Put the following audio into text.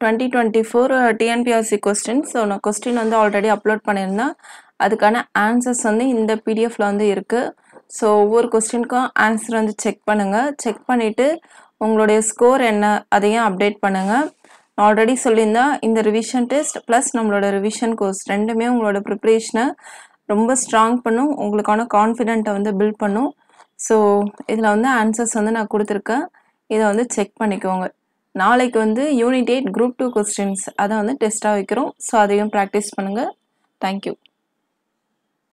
twenty twenty four TNPRC question so நான் question வந்து already upload பண்ணியிருந்தேன் அதுக்கான ஆன்சர்ஸ் வந்து இந்த பிடிஎஃப்பில் வந்து இருக்குது ஸோ ஒவ்வொரு கொஸ்டினுக்கும் ஆன்சர் வந்து செக் பண்ணுங்கள் செக் பண்ணிவிட்டு உங்களுடைய ஸ்கோர் என்ன அதையும் அப்டேட் பண்ணுங்கள் நான் ஆல்ரெடி சொல்லியிருந்தேன் இந்த ரிவிஷன் டெஸ்ட் ப்ளஸ் நம்மளோட ரிவிஷன் கோர்ஸ் ரெண்டுமே உங்களோட ப்ரிப்ரேஷனை ரொம்ப ஸ்ட்ராங் பண்ணும் உங்களுக்கான கான்ஃபிடென்ட்டை வந்து பில்ட் பண்ணும் ஸோ இதில் வந்து ஆன்சர்ஸ் வந்து நான் கொடுத்துருக்கேன் இதை வந்து செக் பண்ணிக்கோங்க நாளைக்கு வந்து unit eight group two questions அதை வந்து டெஸ்ட்டாக வைக்கிறோம் ஸோ அதையும் ப்ராக்டிஸ் பண்ணுங்கள் தேங்க்யூ